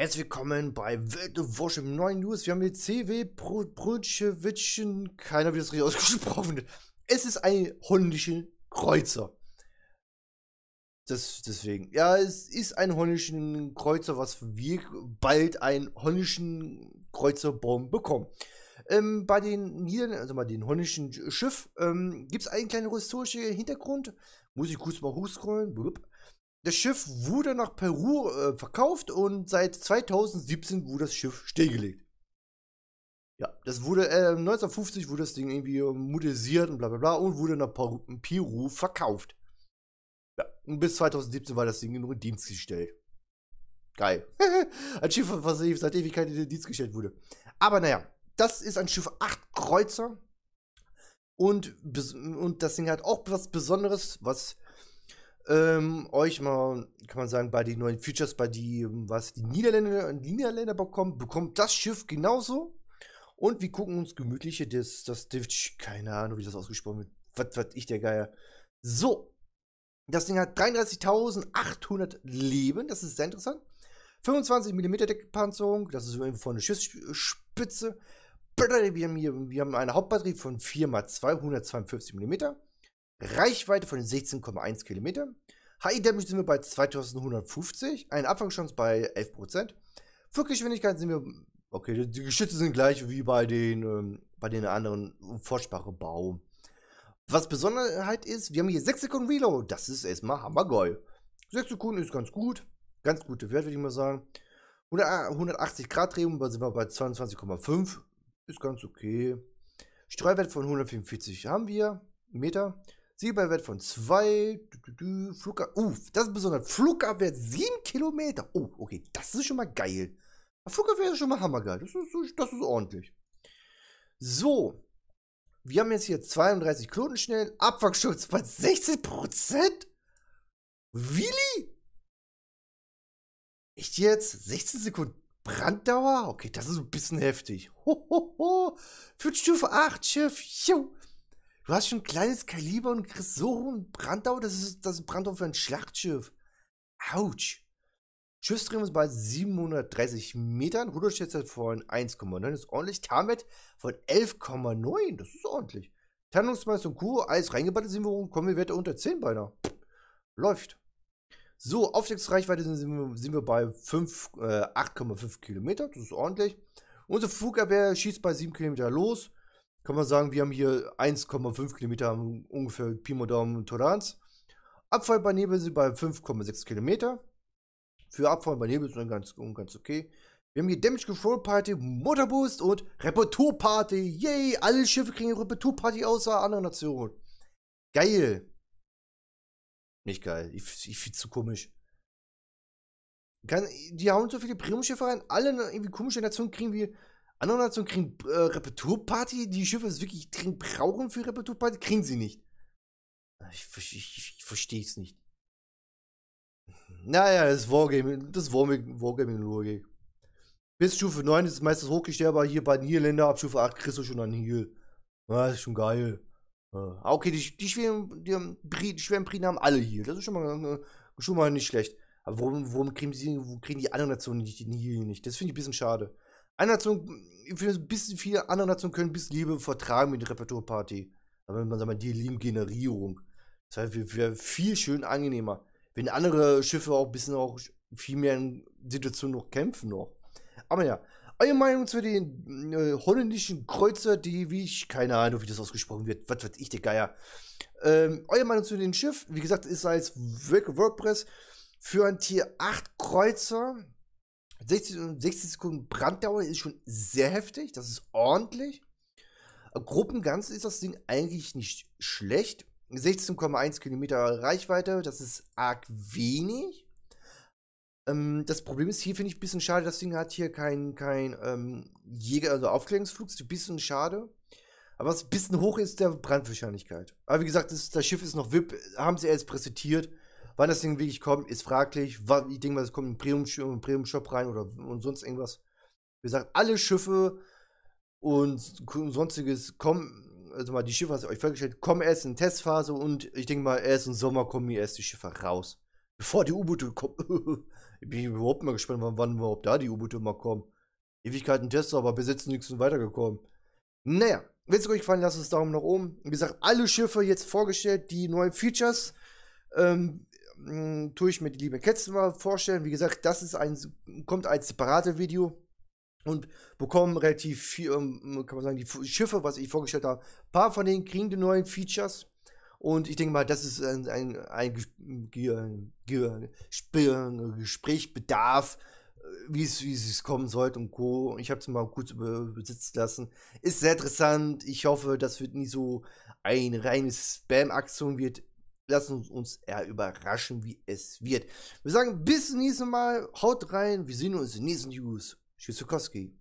Herzlich willkommen bei Wilde Wursch im neuen News. Wir haben hier CW Brutschewitschen, keiner wird das richtig ausgesprochen Es ist ein holländischer Kreuzer. Das, deswegen. Ja, es ist ein holländischen Kreuzer, was wir bald einen holländischen Kreuzerbaum bekommen. Ähm, bei den Niederländern, also bei den holländischen Schiff, ähm, gibt es einen kleinen historischen Hintergrund. Muss ich kurz mal hochscrollen. Blub. Das Schiff wurde nach Peru äh, verkauft und seit 2017 wurde das Schiff stillgelegt. Ja, das wurde, äh, 1950 wurde das Ding irgendwie äh, modernisiert und bla bla bla und wurde nach Peru verkauft. Ja, und bis 2017 war das Ding nur in Dienst gestellt. Geil. ein Schiff, was seit Ewigkeit in Dienst gestellt wurde. Aber naja, das ist ein Schiff 8 Kreuzer. Und, und das Ding hat auch was Besonderes, was ähm, euch mal, kann man sagen, bei den neuen Features, bei die, ähm, was die Niederländer, Niederländer bekommen, bekommt das Schiff genauso. Und wir gucken uns gemütliche, das, das, keine Ahnung, wie das ausgesprochen wird. Was, was ich der Geier. So. Das Ding hat 33.800 Leben, das ist sehr interessant. 25 mm Deckpanzerung, das ist von der Schiffsspitze. Wir haben hier, wir haben eine Hauptbatterie von 4 x 252 mm. Reichweite von 16,1 Kilometer. HI Damage sind wir bei 2150, eine Abfangschance bei 11%. Fluggeschwindigkeit sind wir, okay, die Geschütze sind gleich wie bei den, ähm, bei den anderen Vorsprache-Bau. Was Besonderheit ist, wir haben hier 6 Sekunden Reload, das ist erstmal hammergeil. 6 Sekunden ist ganz gut, ganz gute Wert, würde ich mal sagen. 180 äh, Grad Drehung sind wir bei 22,5, ist ganz okay. Streuwert von 145 haben wir, Meter. Siegerwert von 2. Flugabwehr. uh, das ist besonders. Flugabwehr 7 Kilometer. Oh, okay, das ist schon mal geil. Flugabwehr ist schon mal hammergeil. Das ist, das ist ordentlich. So. Wir haben jetzt hier 32 Knotenschnellen. Abwachsschutz bei 16%? Prozent. Really? Echt jetzt? 16 Sekunden Branddauer? Okay, das ist ein bisschen heftig. Hohoho. Ho, ho. Für Stufe 8, Schiff. Jo. Du hast schon ein kleines Kaliber und kriegst so hohen Brandau, das ist, das Brandau für ein Schlachtschiff. Autsch. Schiffsdrehung ist bei 730 Metern. Ruderschätze von 1,9 ist ordentlich. Tarmet von 11,9. Das ist ordentlich. Tarnungsmeister und Kuh, alles reingebattet sind wir rum. Kommen wir Werte unter 10 beinahe. Läuft. So, Aufstiegsreichweite sind wir, sind wir bei 5, äh, 8,5 Kilometer. Das ist ordentlich. Unsere Flugabwehr schießt bei 7 Kilometer los kann man sagen, wir haben hier 1,5 Kilometer ungefähr Pi mal Daumen Toleranz. Abfall bei Nebel sind bei 5,6 Kilometer. Für Abfall bei Nebel sind ganz, ganz okay. Wir haben hier Damage Control Party, Motorboost und Repertoire Party. Yay, alle Schiffe kriegen Repertoire Party außer anderen Nationen. Geil. Nicht geil. Ich, ich finde zu komisch. Kann, die hauen so viele Premium-Schiffe rein. Alle irgendwie komische Nationen kriegen wir andere Nationen kriegen äh, Reparaturparty, die Schiffe es wirklich dringend brauchen für Reparaturparty, kriegen sie nicht. Ich, ich, ich verstehe es nicht. Naja, das Wargaming, das Wargaming-Logik. Bis Stufe 9 ist meistens aber hier bei Nierländer, ab Stufe 8 kriegst du schon einen Heal. Ja, ist schon geil. Ja. Ah, okay, die, die, schweren, die, die schweren Briten haben alle Heal. Das ist schon mal, äh, schon mal nicht schlecht. Aber warum, warum kriegen, die, warum kriegen die anderen Nationen nicht den Heal nicht? Das finde ich ein bisschen schade. Einer Nation, ich finde ein bisschen viele andere Nationen können ein bisschen Liebe vertragen mit der Reparaturparty. Aber wenn man sagt, mal, die Lieben-Generierung. Das heißt, wäre viel schön angenehmer. Wenn andere Schiffe auch ein bisschen auch viel mehr in Situationen noch kämpfen noch. Aber ja, eure Meinung zu den äh, holländischen Kreuzer, die, wie ich, keine Ahnung, wie das ausgesprochen wird, was weiß ich, der Geier. Ähm, eure Meinung zu dem Schiff, wie gesagt, ist als WordPress für ein Tier 8 Kreuzer 60, 60 Sekunden Branddauer ist schon sehr heftig, das ist ordentlich. Gruppenganz ist das Ding eigentlich nicht schlecht. 16,1 Kilometer Reichweite, das ist arg wenig. Ähm, das Problem ist, hier finde ich ein bisschen schade, das Ding hat hier kein, kein ähm, Jäger, also Aufklärungsflug, ist ein bisschen schade. Aber was ein bisschen hoch ist, der Brandwahrscheinlichkeit. Aber wie gesagt, das, das Schiff ist noch VIP, haben sie erst präsentiert. Wann das Ding wirklich kommt, ist fraglich. ich denke mal, es kommt ein Premium-Shop rein oder und sonst irgendwas. Wie gesagt, alle Schiffe und sonstiges kommen, also mal die Schiffe, was ich euch vorgestellt kommen erst in Testphase und ich denke mal, erst im Sommer kommen hier erst die Schiffe raus. Bevor die U-Boote kommen. ich bin überhaupt mal gespannt, wann, wann überhaupt da die U-Boote mal kommen. Ewigkeiten Tests, aber bis jetzt nichts weitergekommen. Naja, wenn es euch gefallen, lasst uns Daumen nach oben. Wie gesagt, alle Schiffe jetzt vorgestellt, die neuen Features. Ähm, mh, hm, tue ich mir die lieben Kätzchen mal vorstellen. Wie gesagt, das ist ein, kommt als separate Video und bekommen relativ viel, ähm, kann man sagen, die Schiffe, was ich vorgestellt habe. Ein paar von denen kriegen die neuen Features. Und ich denke mal, das ist ein, ein, ein, ein, ein Gesprächbedarf, äh, wie es, kommen sollte und Co. Ich habe es mal kurz besitzen lassen. Ist sehr interessant. Ich hoffe, das wird nie so eine reine Spam-Aktion wird lassen uns eher überraschen, wie es wird. Wir sagen bis zum nächsten Mal. Haut rein. Wir sehen uns in den nächsten News. Tschüss, Sikoski.